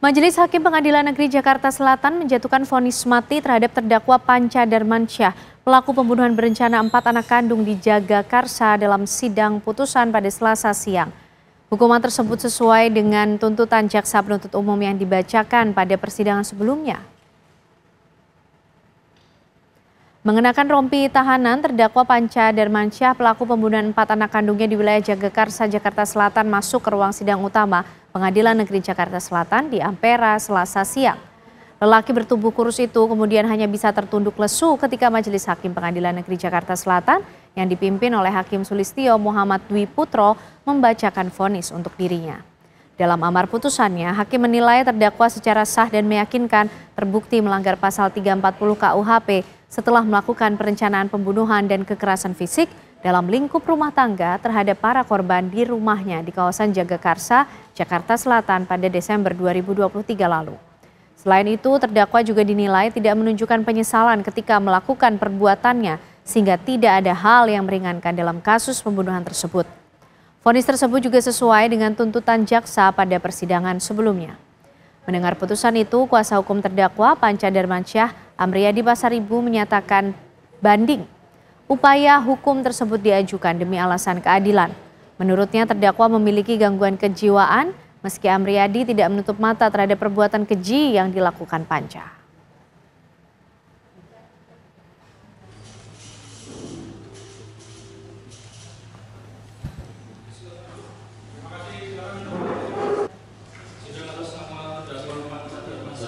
Majelis Hakim Pengadilan Negeri Jakarta Selatan menjatuhkan vonis mati terhadap terdakwa Panca Darmansyah, pelaku pembunuhan berencana empat anak kandung di Jagakarsa dalam sidang putusan pada Selasa siang. Hukuman tersebut sesuai dengan tuntutan jaksa penuntut umum yang dibacakan pada persidangan sebelumnya. Mengenakan rompi tahanan, terdakwa Panca Dermansyah pelaku pembunuhan empat anak kandungnya di wilayah Jagakarsa, Jakarta Selatan masuk ke ruang sidang utama Pengadilan Negeri Jakarta Selatan di Ampera, Selasa siang. Lelaki bertubuh kurus itu kemudian hanya bisa tertunduk lesu ketika Majelis Hakim Pengadilan Negeri Jakarta Selatan yang dipimpin oleh Hakim Sulistio Muhammad Dwi Putro membacakan vonis untuk dirinya. Dalam amar putusannya, hakim menilai terdakwa secara sah dan meyakinkan terbukti melanggar pasal 340 KUHP setelah melakukan perencanaan pembunuhan dan kekerasan fisik dalam lingkup rumah tangga terhadap para korban di rumahnya di kawasan Jagakarsa, Jakarta Selatan pada Desember 2023 lalu. Selain itu, terdakwa juga dinilai tidak menunjukkan penyesalan ketika melakukan perbuatannya sehingga tidak ada hal yang meringankan dalam kasus pembunuhan tersebut. Fonis tersebut juga sesuai dengan tuntutan jaksa pada persidangan sebelumnya. Mendengar putusan itu, kuasa hukum terdakwa Panca Darmansyah Amriyadi Pasaribu menyatakan banding. Upaya hukum tersebut diajukan demi alasan keadilan. Menurutnya terdakwa memiliki gangguan kejiwaan meski Amriyadi tidak menutup mata terhadap perbuatan keji yang dilakukan Panca.